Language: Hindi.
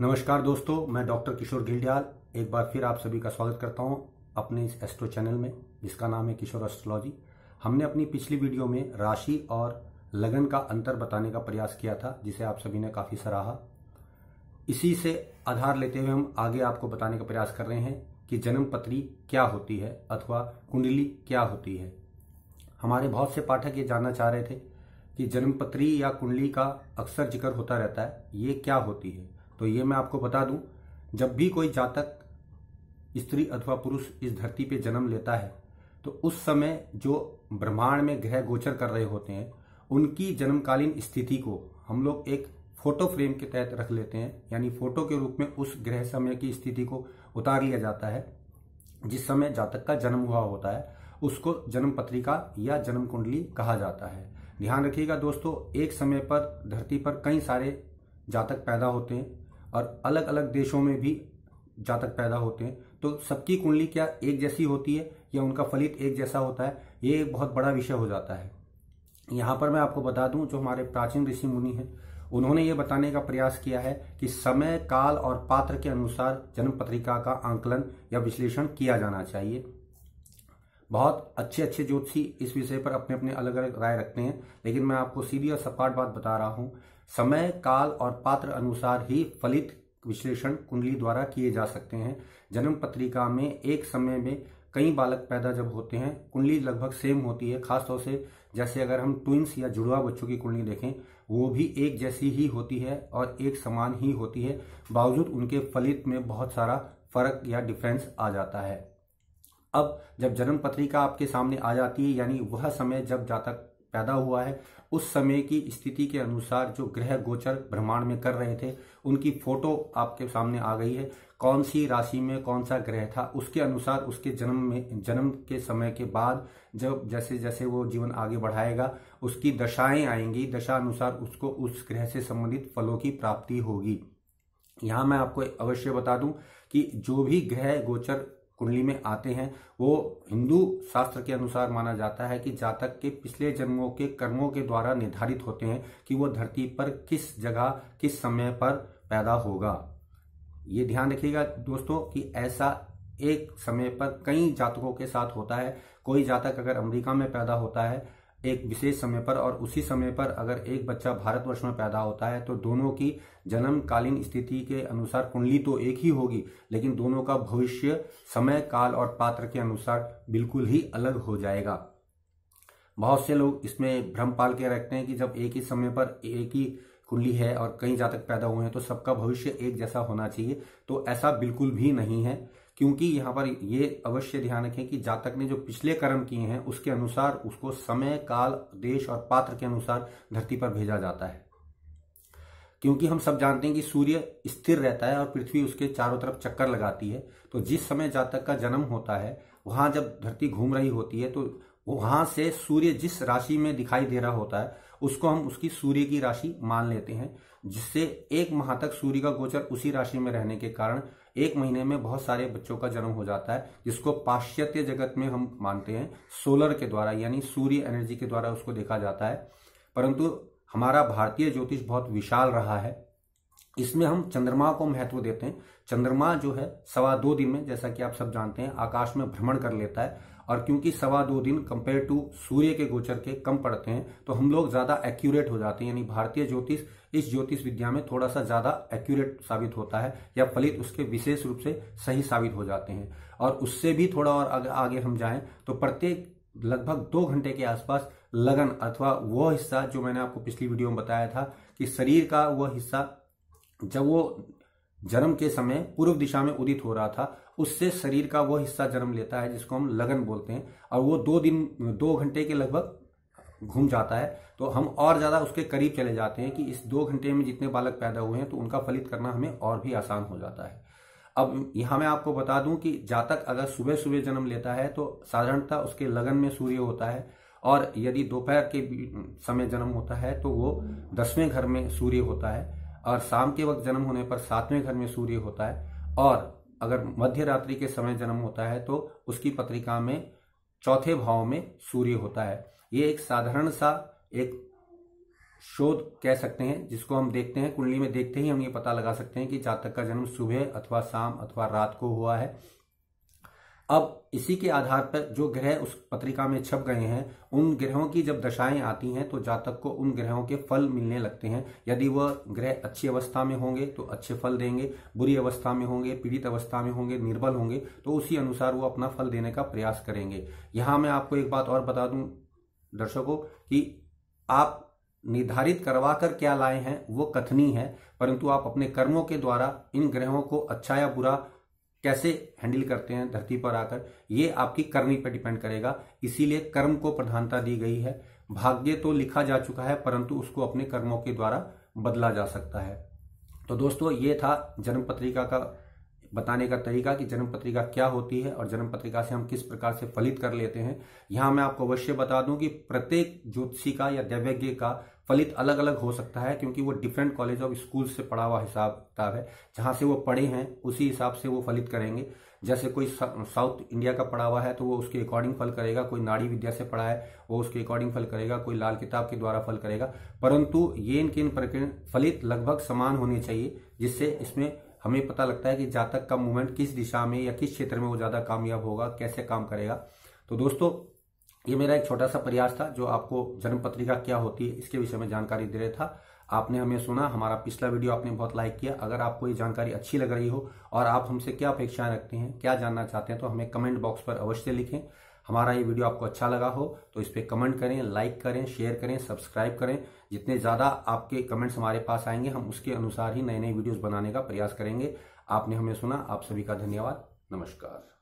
नमस्कार दोस्तों मैं डॉक्टर किशोर गिल्डियाल एक बार फिर आप सभी का स्वागत करता हूं अपने इस एस्ट्रो चैनल में जिसका नाम है किशोर एस्ट्रोलॉजी हमने अपनी पिछली वीडियो में राशि और लगन का अंतर बताने का प्रयास किया था जिसे आप सभी ने काफ़ी सराहा इसी से आधार लेते हुए हम आगे आपको बताने का प्रयास कर रहे हैं कि जन्म पत्री क्या होती है अथवा कुंडली क्या होती है हमारे बहुत से पाठक ये जानना चाह रहे थे कि जन्मपत्री या कुंडली का अक्सर जिक्र होता रहता है ये क्या होती है तो ये मैं आपको बता दूं जब भी कोई जातक स्त्री अथवा पुरुष इस धरती पे जन्म लेता है तो उस समय जो ब्रह्मांड में ग्रह गोचर कर रहे होते हैं उनकी जन्मकालीन स्थिति को हम लोग एक फोटो फ्रेम के तहत रख लेते हैं यानी फोटो के रूप में उस ग्रह समय की स्थिति को उतार लिया जाता है जिस समय जातक का जन्म हुआ होता है उसको जन्म पत्रिका या जन्म कुंडली कहा जाता है ध्यान रखिएगा दोस्तों एक समय पर धरती पर कई सारे जातक पैदा होते हैं और अलग अलग देशों में भी जातक पैदा होते हैं तो सबकी कुंडली क्या एक जैसी होती है या उनका फलित एक जैसा होता है ये बहुत बड़ा विषय हो जाता है यहाँ पर मैं आपको बता दूं जो हमारे प्राचीन ऋषि मुनि हैं उन्होंने ये बताने का प्रयास किया है कि समय काल और पात्र के अनुसार जन्म पत्रिका का आंकलन या विश्लेषण किया जाना चाहिए बहुत अच्छे अच्छे ज्योतिषी इस विषय पर अपने अपने अलग अलग राय रखते हैं लेकिन मैं आपको सीधी और सपाट बात बता रहा हूं समय काल और पात्र अनुसार ही फलित विश्लेषण कुंडली द्वारा किए जा सकते हैं जन्म पत्रिका में एक समय में कई बालक पैदा जब होते हैं कुंडली लगभग सेम होती है खासतौर से जैसे अगर हम ट्विंस या जुड़वा बच्चों की कुंडली देखें वो भी एक जैसी ही होती है और एक समान ही होती है बावजूद उनके फलित में बहुत सारा फर्क या डिफरेंस आ जाता है अब जब जन्म पत्रिका आपके सामने आ जाती है यानी वह समय जब जातक पैदा हुआ है उस समय की स्थिति के अनुसार जो ग्रह गोचर ब्रह्मांड में कर रहे थे उनकी फोटो आपके सामने आ गई है कौन सी राशि में कौन सा ग्रह था उसके अनुसार उसके जन्म में जन्म के समय के बाद जब जैसे जैसे वो जीवन आगे बढ़ाएगा उसकी दशाएं आएंगी दशा अनुसार उसको उस ग्रह से संबंधित फलों की प्राप्ति होगी यहां मैं आपको अवश्य बता दूं कि जो भी ग्रह गोचर कुंडली में आते हैं वो हिंदू शास्त्र के अनुसार माना जाता है कि जातक के पिछले जन्मों के कर्मों के द्वारा निर्धारित होते हैं कि वो धरती पर किस जगह किस समय पर पैदा होगा ये ध्यान रखिएगा दोस्तों कि ऐसा एक समय पर कई जातकों के साथ होता है कोई जातक अगर अमेरिका में पैदा होता है एक विशेष समय पर और उसी समय पर अगर एक बच्चा भारतवर्ष में पैदा होता है तो दोनों की जन्मकालीन स्थिति के अनुसार कुंडली तो एक ही होगी लेकिन दोनों का भविष्य समय काल और पात्र के अनुसार बिल्कुल ही अलग हो जाएगा बहुत से लोग इसमें भ्रम पाल के रखते हैं कि जब एक ही समय पर एक ही कुंडली है और कई जातक पैदा हुए हैं तो सबका भविष्य एक जैसा होना चाहिए तो ऐसा बिल्कुल भी नहीं है क्योंकि यहां पर ये अवश्य ध्यान रखें कि जातक ने जो पिछले कर्म किए हैं उसके अनुसार उसको समय काल देश और पात्र के अनुसार धरती पर भेजा जाता है क्योंकि हम सब जानते हैं कि सूर्य स्थिर रहता है और पृथ्वी उसके चारों तरफ चक्कर लगाती है तो जिस समय जातक का जन्म होता है वहां जब धरती घूम रही होती है तो वहां से सूर्य जिस राशि में दिखाई दे रहा होता है उसको हम उसकी सूर्य की राशि मान लेते हैं जिससे एक माह तक सूर्य का गोचर उसी राशि में रहने के कारण एक महीने में बहुत सारे बच्चों का जन्म हो जाता है जिसको पाश्चात्य जगत में हम मानते हैं सोलर के द्वारा यानी सूर्य एनर्जी के द्वारा उसको देखा जाता है परंतु हमारा भारतीय ज्योतिष बहुत विशाल रहा है इसमें हम चंद्रमा को महत्व देते हैं चंद्रमा जो है सवा दो दिन में जैसा कि आप सब जानते हैं आकाश में भ्रमण कर लेता है और क्योंकि सवा दो दिन कंपेयर टू सूर्य के गोचर के कम पड़ते हैं तो हम लोग ज्यादा एक्यूरेट हो जाते हैं यानी भारतीय ज्योतिष इस ज्योतिष विद्या में थोड़ा सा ज्यादा एक्यूरेट साबित होता है या फलित उसके विशेष रूप से सही साबित हो जाते हैं और उससे भी थोड़ा और आगे, हम जाएं तो प्रत्येक लगभग दो घंटे के आसपास लगन अथवा वह हिस्सा जो मैंने आपको पिछली वीडियो में बताया था कि शरीर का वह हिस्सा जब वो जन्म के समय पूर्व दिशा में उदित हो रहा था उससे शरीर का वो हिस्सा जन्म लेता है जिसको हम लगन बोलते हैं और वो दो दिन दो घंटे के लगभग घूम जाता है तो हम और ज़्यादा उसके करीब चले जाते हैं कि इस दो घंटे में जितने बालक पैदा हुए हैं तो उनका फलित करना हमें और भी आसान हो जाता है अब यहां मैं आपको बता दूं कि जातक अगर सुबह सुबह जन्म लेता है तो साधारणतः उसके लगन में सूर्य होता है और यदि दोपहर के समय जन्म होता है तो वो दसवें घर में सूर्य होता है और शाम के वक्त जन्म होने पर सातवें घर में सूर्य होता है और अगर मध्य रात्रि के समय जन्म होता है तो उसकी पत्रिका में चौथे भाव में सूर्य होता है ये एक साधारण सा एक शोध कह सकते हैं जिसको हम देखते हैं कुंडली में देखते ही हम ये पता लगा सकते हैं कि जातक का जन्म सुबह अथवा शाम अथवा रात को हुआ है अब इसी के आधार पर जो ग्रह उस पत्रिका में छप गए हैं उन ग्रहों की जब दशाएं आती हैं तो जातक को उन ग्रहों के फल मिलने लगते हैं यदि वह ग्रह अच्छी अवस्था में होंगे तो अच्छे फल देंगे बुरी अवस्था में होंगे पीड़ित अवस्था में होंगे निर्बल होंगे तो उसी अनुसार वो अपना फल देने का प्रयास करेंगे यहां मैं आपको एक बात और बता दूं दर्शकों कि आप निर्धारित करवा कर क्या लाए हैं वो कथनी है परंतु आप अपने कर्मों के द्वारा इन ग्रहों को अच्छा या बुरा कैसे हैंडल करते हैं धरती पर आकर ये आपकी कर्मी पर डिपेंड करेगा इसीलिए कर्म को प्रधानता दी गई है भाग्य तो लिखा जा चुका है परंतु उसको अपने कर्मों के द्वारा बदला जा सकता है तो दोस्तों ये था जन्म पत्रिका का बताने का तरीका कि जन्म पत्रिका क्या होती है और जन्म पत्रिका से हम किस प्रकार से फलित कर लेते हैं यहां मैं आपको अवश्य बता दूं कि प्रत्येक ज्योतिषी का या दैवज्ञ का फलित अलग अलग हो सकता है क्योंकि वो डिफरेंट कॉलेज और स्कूल से पढ़ा हुआ हिसाब किताब है जहां से वो पढ़े हैं उसी हिसाब से वो फलित करेंगे जैसे कोई साउथ इंडिया का पढ़ा हुआ है तो वो उसके अकॉर्डिंग फल करेगा कोई नाड़ी विद्या से पढ़ा है वो उसके अकॉर्डिंग फल करेगा कोई लाल किताब के द्वारा फल करेगा परंतु ये इनके इन प्रकरण फलित लगभग समान होने चाहिए जिससे इसमें हमें पता लगता है कि जातक का मूवमेंट किस दिशा में या किस क्षेत्र में वो ज़्यादा कामयाब होगा कैसे काम करेगा तो दोस्तों ये मेरा एक छोटा सा प्रयास था जो आपको जन्म पत्रिका क्या होती है इसके विषय में जानकारी दे रहा था आपने हमें सुना हमारा पिछला वीडियो आपने बहुत लाइक किया अगर आपको ये जानकारी अच्छी लग रही हो और आप हमसे क्या अपेक्षाएं रखते हैं क्या जानना चाहते हैं तो हमें कमेंट बॉक्स पर अवश्य लिखें हमारा ये वीडियो आपको अच्छा लगा हो तो इस पर कमेंट करें लाइक करें शेयर करें सब्सक्राइब करें जितने ज़्यादा आपके कमेंट्स हमारे पास आएंगे हम उसके अनुसार ही नए नए वीडियोज़ बनाने का प्रयास करेंगे आपने हमें सुना आप सभी का धन्यवाद नमस्कार